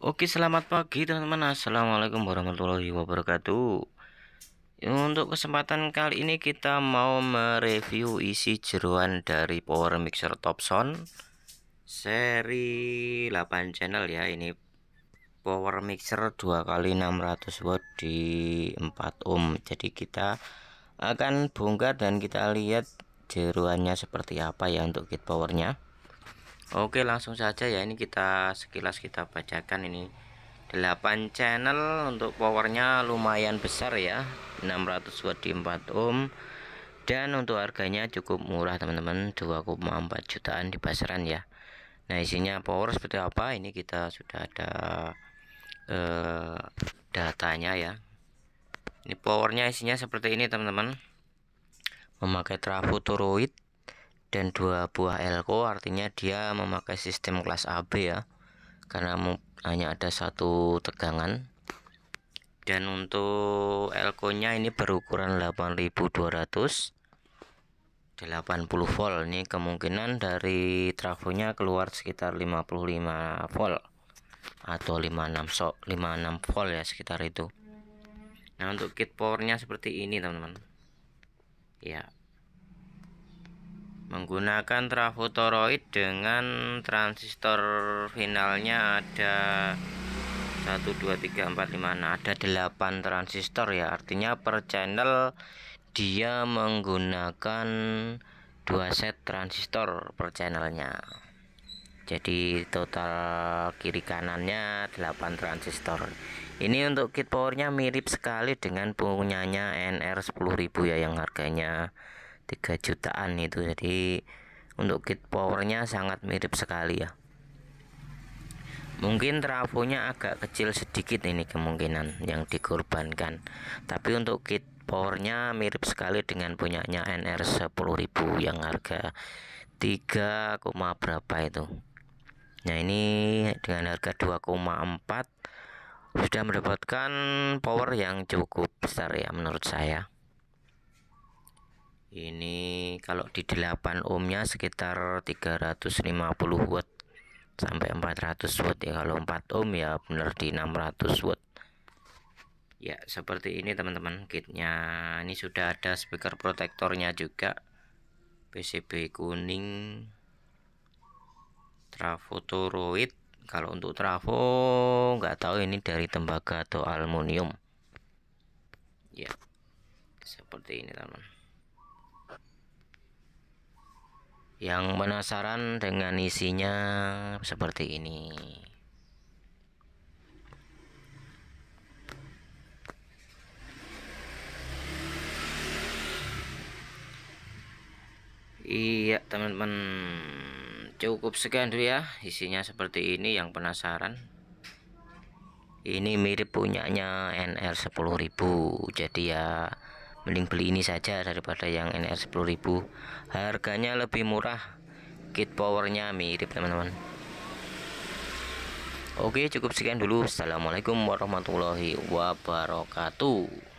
Oke selamat pagi teman-teman Assalamualaikum warahmatullahi wabarakatuh ya, Untuk kesempatan kali ini kita mau mereview isi jeruan dari power mixer Topson Seri 8 channel ya ini power mixer 2x600 watt di 4 ohm Jadi kita akan bongkar dan kita lihat jeruannya seperti apa ya untuk kit powernya Oke langsung saja ya ini kita sekilas kita bacakan ini 8 channel untuk powernya lumayan besar ya 600 watt di 4 ohm dan untuk harganya cukup murah teman-teman 2,4 jutaan di pasaran ya Nah isinya power seperti apa ini kita sudah ada eh, datanya ya ini powernya isinya seperti ini teman-teman memakai trafo toroid dan dua buah elko artinya dia memakai sistem kelas AB ya karena hanya ada satu tegangan dan untuk elko nya ini berukuran 8200 80 volt ini kemungkinan dari trafonya keluar sekitar 55 volt atau 56 so 56 volt ya sekitar itu nah untuk kit powernya seperti ini teman-teman ya menggunakan trafo toroid dengan transistor finalnya ada 1 2 3 4 5 nah ada 8 transistor ya artinya per channel dia menggunakan dua set transistor per channelnya jadi total kiri kanannya 8 transistor ini untuk kit powernya mirip sekali dengan punyanya NR10000 ya yang harganya 3 jutaan itu jadi untuk kit powernya sangat mirip sekali ya mungkin trafonya agak kecil sedikit ini kemungkinan yang dikorbankan tapi untuk kit powernya mirip sekali dengan punyanya NR 10.000 yang harga 3, berapa itu nah ini dengan harga 2,4 sudah mendapatkan power yang cukup besar ya menurut saya ini kalau di 8 ohmnya sekitar 350 watt sampai 400 watt ya kalau 4 ohm ya benar di 600 watt ya seperti ini teman-teman kitnya ini sudah ada speaker protektornya juga PCB kuning trafo toroid kalau untuk trafo nggak tahu ini dari tembaga atau aluminium ya seperti ini teman-teman yang penasaran dengan isinya seperti ini iya teman-teman cukup sekian dulu ya isinya seperti ini yang penasaran ini mirip punyanya NR 10.000 jadi ya mending beli ini saja daripada yang NR 10.000 harganya lebih murah kit powernya mirip teman-teman Oke cukup sekian dulu Assalamualaikum warahmatullahi wabarakatuh